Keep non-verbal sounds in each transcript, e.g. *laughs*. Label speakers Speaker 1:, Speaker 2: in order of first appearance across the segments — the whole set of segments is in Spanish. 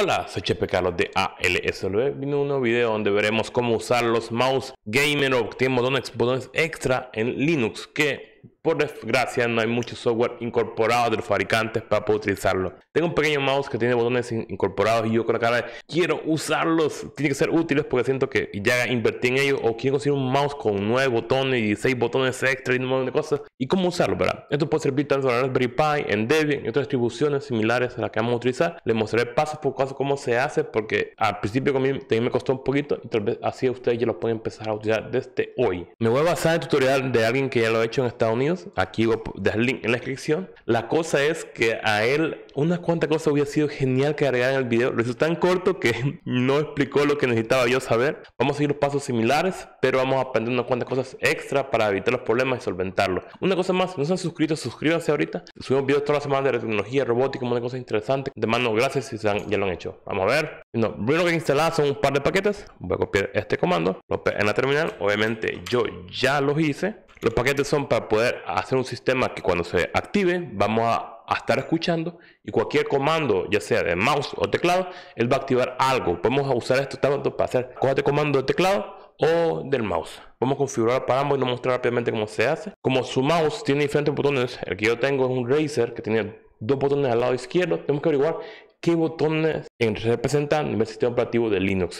Speaker 1: Hola, soy Chepe Carlos de ALSLB. Vino un nuevo video donde veremos cómo usar los mouse gamer o obtener botones extra en Linux que por desgracia, no hay mucho software incorporado de los fabricantes para poder utilizarlo. Tengo un pequeño mouse que tiene botones incorporados y yo creo que vez quiero usarlos. Tiene que ser útiles porque siento que ya invertí en ellos o quiero conseguir un mouse con nueve botones y seis botones extra y un montón de cosas. ¿Y cómo usarlo, verdad? Esto puede servir tanto en Raspberry Pi, en Debian y otras distribuciones similares a las que vamos a utilizar. Les mostraré paso por paso cómo se hace porque al principio también me costó un poquito y tal vez así ustedes ya lo pueden empezar a utilizar desde hoy. Me voy a basar en el tutorial de alguien que ya lo ha hecho en esta Unidos. Aquí voy a dejar el link en la descripción. La cosa es que a él una cuanta cosa hubiera sido genial que agregar en el video. Lo hizo tan corto que *laughs* no explicó lo que necesitaba yo saber. Vamos a seguir los pasos similares, pero vamos a aprender unas cuantas cosas extra para evitar los problemas y solventarlos. Una cosa más, no se han suscrito, suscríbanse ahorita. Subimos videos todas las semanas de tecnología, robótica, una cosa interesante. De mano, gracias si ya lo han hecho. Vamos a ver. No, primero que instalar son un par de paquetes. Voy a copiar este comando. en la terminal. Obviamente yo ya los hice. Los paquetes son para poder hacer un sistema que cuando se active vamos a, estar escuchando y cualquier comando, ya sea de mouse o teclado, él va a activar algo. Podemos usar esto tanto para hacer cosas de comando de teclado o del mouse. Vamos a configurar para ambos y nos mostrar rápidamente cómo se hace. Como su mouse tiene diferentes botones, el que yo tengo es un Razer que tiene dos botones al lado izquierdo, tenemos que averiguar qué botones representan el sistema operativo de Linux.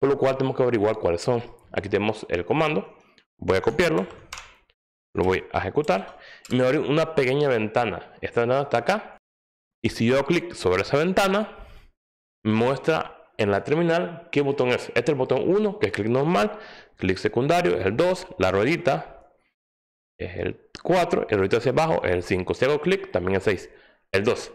Speaker 1: Por lo cual tenemos que averiguar cuáles son. Aquí tenemos el comando. Voy a copiarlo lo voy a ejecutar y me abre una pequeña ventana. Esta ventana está acá. Y si yo clic sobre esa ventana, muestra en la terminal qué botón es. Este es el botón 1, que es clic normal, clic secundario es el 2, la ruedita es el 4, el ruedito hacia abajo es el 5. Si hago clic, también el 6, el 2.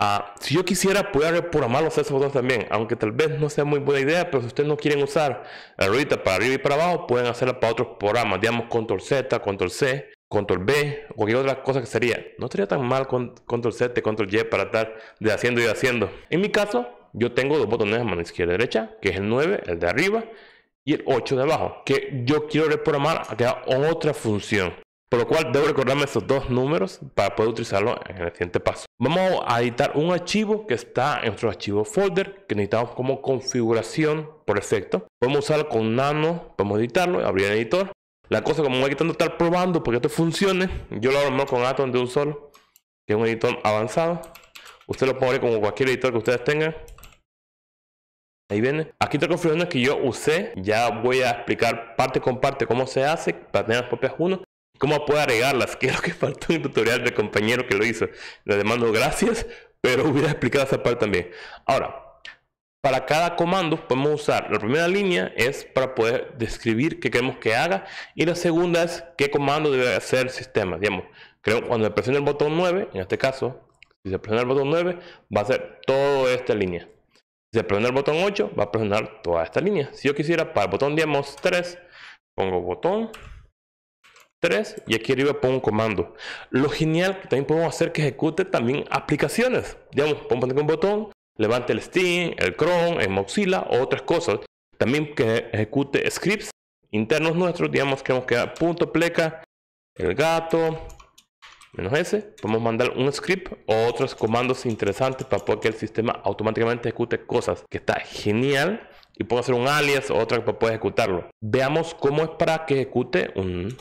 Speaker 1: Ah, si yo quisiera, pudiera reprogramar los esos botones también, aunque tal vez no sea muy buena idea, pero si ustedes no quieren usar la ruedita para arriba y para abajo, pueden hacerla para otros programas, digamos control Z, control C, control B, cualquier otra cosa que sería. No estaría tan mal con control Z, control Y para estar de haciendo y haciendo. En mi caso, yo tengo dos botones de mano izquierda y derecha, que es el 9, el de arriba, y el 8 de abajo, que yo quiero reprogramar a otra función. Por lo cual debo recordarme esos dos números para poder utilizarlo en el siguiente paso. Vamos a editar un archivo que está en nuestro archivo folder que necesitamos como configuración por efecto Podemos usarlo con nano, podemos editarlo, abrir el editor. La cosa como voy quitando estar probando porque esto funcione, yo lo armo con Atom de un solo, que es un editor avanzado. Usted lo puede como cualquier editor que ustedes tengan. Ahí viene. Aquí está configurando que yo usé. Ya voy a explicar parte con parte cómo se hace para tener las propias uno cómo puedo agregarlas, que que faltó un tutorial del compañero que lo hizo. Le mando gracias, pero hubiera explicado esa parte también. Ahora, para cada comando podemos usar la primera línea es para poder describir qué queremos que haga y la segunda es qué comando debe hacer el sistema. Digamos, creo cuando presiono el botón 9, en este caso, si se presiona el botón 9, va a hacer toda esta línea. Si se presiona el botón 8, va a presionar toda esta línea. Si yo quisiera para el botón digamos 3, pongo botón 3 y aquí arriba pongo un comando. Lo genial que también podemos hacer que ejecute también aplicaciones. Digamos, pongo un botón, levante el Steam, el Chrome, el Mozilla o otras cosas. También que ejecute scripts internos nuestros, digamos que vamos a punto pleca, el gato, menos ese Podemos mandar un script o otros comandos interesantes para poder que el sistema automáticamente ejecute cosas, que está genial. Y puedo hacer un alias o otra para poder ejecutarlo. Veamos cómo es para que ejecute un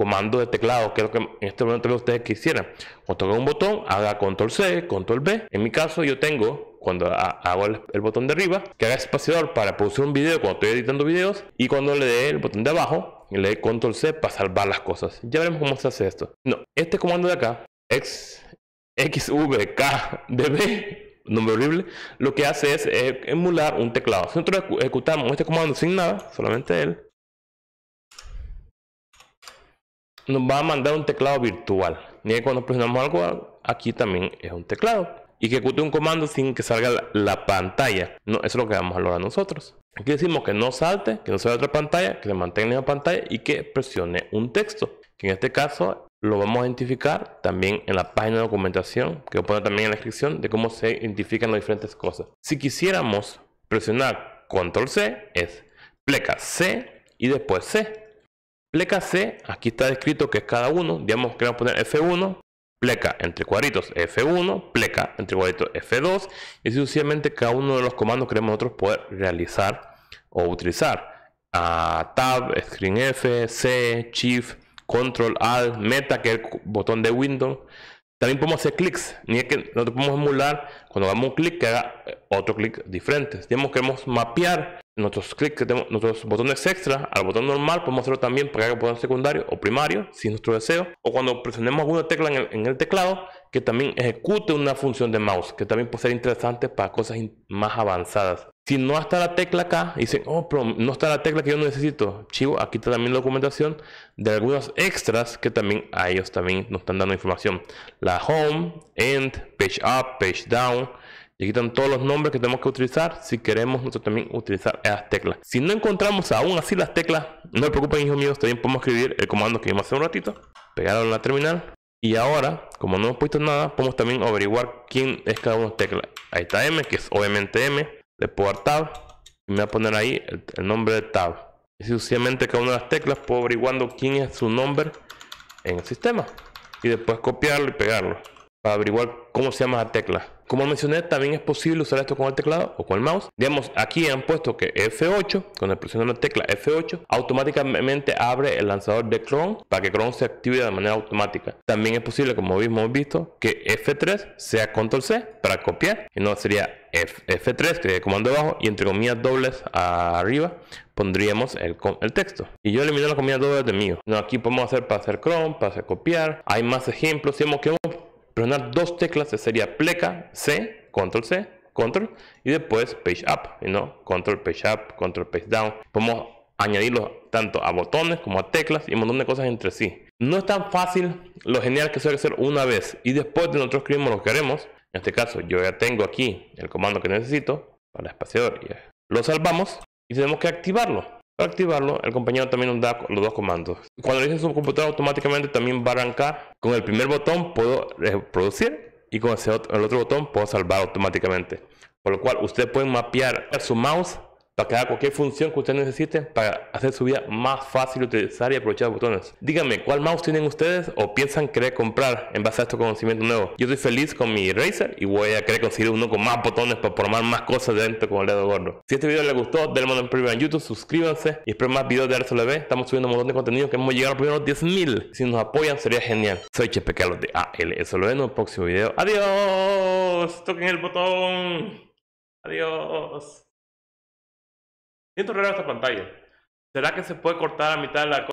Speaker 1: comando de teclado, que es lo que en este momento ustedes quisieran. Cuando toque un botón, haga control C, control B. En mi caso, yo tengo, cuando hago el, botón de arriba, que haga espaciador para producir un video cuando estoy editando videos. Y cuando le dé el botón de abajo, le dé control C para salvar las cosas. Ya veremos cómo se hace esto. No, este comando de acá, X, XVKDB, nombre horrible, lo que hace es eh, emular un teclado. Si nosotros ejecutamos este comando sin nada, solamente él, nos va a mandar un teclado virtual. Y cuando presionamos algo, aquí también es un teclado. Y que ejecute un comando sin que salga la, pantalla. No, eso es lo que vamos a lograr nosotros. Aquí decimos que no salte, que no salga otra pantalla, que se mantenga en la pantalla y que presione un texto. Que en este caso lo vamos a identificar también en la página de documentación, que voy a poner también en la descripción de cómo se identifican las diferentes cosas. Si quisiéramos presionar control C, es pleca C y después C. Pleca C, aquí está descrito que es cada uno, digamos que vamos a poner F1, pleca entre cuadritos F1, pleca entre cuadritos F2, y sucesivamente cada uno de los comandos queremos nosotros poder realizar o utilizar. tab, Screen F, C, Shift, Control, Alt, Meta, que es el botón de Windows. También podemos hacer clics, ni es que nosotros podemos emular cuando hagamos un clic que haga otro clic diferente. Digamos, que queremos mapear nuestros clics que tenemos, nuestros botones extra al botón normal, podemos hacerlo también para que haga botón secundario o primario, si es nuestro deseo, o cuando presionemos alguna tecla en el, teclado, que también ejecute una función de mouse, que también puede ser interesante para cosas más avanzadas. Si no está la tecla acá, dicen, oh, pero no está la tecla que yo necesito. Chivo, aquí está también la documentación de algunos extras que también a ellos también nos están dando información. La home, end, page up, page down, y aquí están todos los nombres que tenemos que utilizar si queremos nosotros también utilizar esas teclas. Si no encontramos aún así las teclas, no se preocupen, hijos míos, también podemos escribir el comando que vimos hace un ratito, pegarlo en la terminal. Y ahora, como no hemos puesto nada, podemos también averiguar quién es cada una de las teclas. Ahí está M, que es obviamente M. Le puedo dar Tab y me va a poner ahí el, nombre de Tab. Y sucesivamente cada una de las teclas puedo averiguando quién es su nombre en el sistema. Y después copiarlo y pegarlo para averiguar cómo se llama la tecla. Como mencioné, también es posible usar esto con el teclado o con el mouse. Digamos, aquí han puesto que F8, cuando presiono la tecla F8, automáticamente abre el lanzador de Chrome para que Chrome se active de manera automática. También es posible, como hemos visto, que F3 sea Control C para copiar y no sería F, 3 que es el comando abajo, y entre comillas dobles arriba pondríamos el, texto. Y yo eliminé las comillas dobles de mío. No, aquí podemos hacer para hacer Chrome, para hacer copiar. Hay más ejemplos. Si hemos, que presionar dos teclas, sería pleca, C, control C, control, y después page up, y ¿no? Control page up, control page down. Podemos añadirlo tanto a botones como a teclas y un montón de cosas entre sí. No es tan fácil, lo genial que suele ser una vez y después de nosotros escribimos lo que queremos. En este caso, yo ya tengo aquí el comando que necesito para el espaciador. y Lo salvamos y tenemos que activarlo activarlo, el compañero también nos da los dos comandos. Cuando lo hice su computadora, automáticamente también va a arrancar. Con el primer botón puedo reproducir eh, y con el otro botón puedo salvar automáticamente. Por lo cual, usted puede mapear su mouse para crear cualquier función que ustedes necesiten para hacer su vida más fácil utilizar y aprovechar botones. Díganme, ¿cuál mouse tienen ustedes o piensan querer comprar en base a estos conocimientos nuevos? Yo estoy feliz con mi Razer y voy a querer conseguir uno con más botones para formar más cosas dentro con el dedo gordo. Si este video les gustó, denle un video en YouTube, suscríbanse y espero más videos de RSLB. Estamos subiendo un montón de contenido que hemos llegado a los primeros 10.000. Si nos apoyan sería genial. Soy Chepe Carlos de ALSLB en un próximo video. ¡Adiós! Toquen el botón. Adiós. Siento raro esta pantalla. ¿Será que se puede cortar a mitad de la